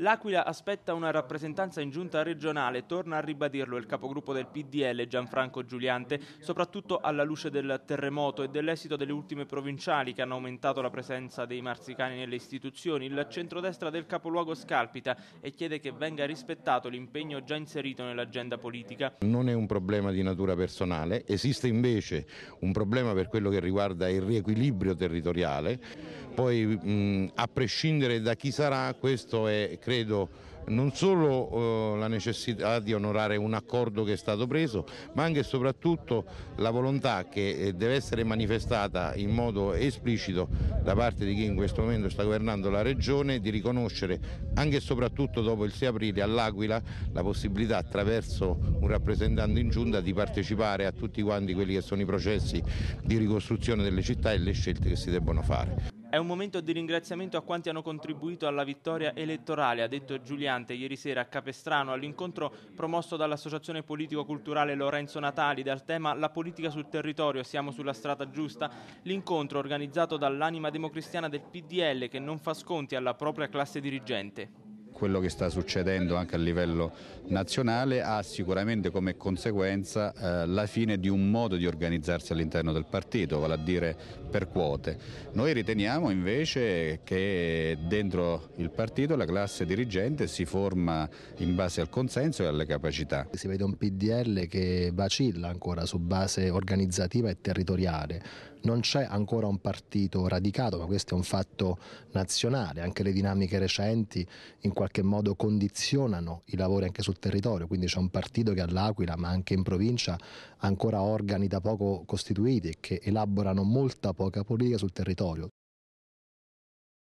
L'Aquila aspetta una rappresentanza in giunta regionale, torna a ribadirlo il capogruppo del PDL Gianfranco Giuliante, soprattutto alla luce del terremoto e dell'esito delle ultime provinciali che hanno aumentato la presenza dei marzicani nelle istituzioni. Il centrodestra del capoluogo scalpita e chiede che venga rispettato l'impegno già inserito nell'agenda politica. Non è un problema di natura personale, esiste invece un problema per quello che riguarda il riequilibrio territoriale, poi mh, a prescindere da chi sarà questo è credo non solo eh, la necessità di onorare un accordo che è stato preso, ma anche e soprattutto la volontà che eh, deve essere manifestata in modo esplicito da parte di chi in questo momento sta governando la regione di riconoscere anche e soprattutto dopo il 6 aprile all'Aquila la possibilità attraverso un rappresentante in giunta di partecipare a tutti quanti quelli che sono i processi di ricostruzione delle città e le scelte che si debbono fare. È un momento di ringraziamento a quanti hanno contribuito alla vittoria elettorale, ha detto Giuliante ieri sera a Capestrano all'incontro promosso dall'Associazione Politico-Culturale Lorenzo Natali dal tema La politica sul territorio, siamo sulla strada giusta. L'incontro organizzato dall'anima democristiana del PDL che non fa sconti alla propria classe dirigente quello che sta succedendo anche a livello nazionale ha sicuramente come conseguenza eh, la fine di un modo di organizzarsi all'interno del partito, vale a dire per quote. Noi riteniamo invece che dentro il partito la classe dirigente si forma in base al consenso e alle capacità. Si vede un PDL che vacilla ancora su base organizzativa e territoriale non c'è ancora un partito radicato, ma questo è un fatto nazionale, anche le dinamiche recenti in qualche modo condizionano i lavori anche sul territorio, quindi c'è un partito che all'Aquila ma anche in provincia ha ancora organi da poco costituiti e che elaborano molta poca politica sul territorio.